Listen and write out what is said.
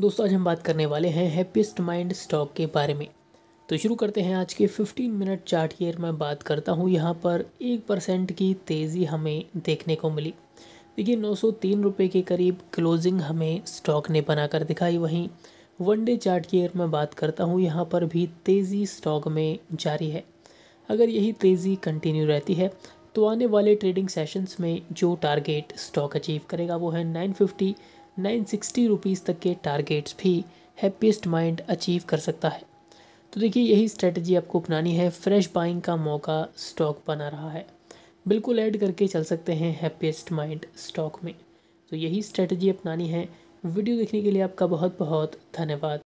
दोस्तों आज हम बात करने वाले हैं हैप्पीस्ट माइंड स्टॉक के बारे में तो शुरू करते हैं आज के 15 मिनट चार्ट ईयर में बात करता हूँ यहाँ पर एक परसेंट की तेज़ी हमें देखने को मिली देखिए नौ सौ रुपये के करीब क्लोजिंग हमें स्टॉक ने बनाकर दिखाई वहीं वन डे चार्ट ईयर में बात करता हूँ यहाँ पर भी तेज़ी स्टॉक में जारी है अगर यही तेज़ी कंटिन्यू रहती है तो आने वाले ट्रेडिंग सेशंस में जो टारगेट स्टॉक अचीव करेगा वो है नाइन नाइन सिक्सटी रुपीज़ तक के टारगेट्स भी हैप्पीस्ट माइंड अचीव कर सकता है तो देखिए यही स्ट्रेटजी आपको अपनानी है फ्रेश बाइंग का मौका स्टॉक बना रहा है बिल्कुल ऐड करके चल सकते हैं हैप्पीस्ट माइंड स्टॉक में तो यही स्ट्रेटजी अपनानी है वीडियो देखने के लिए आपका बहुत बहुत धन्यवाद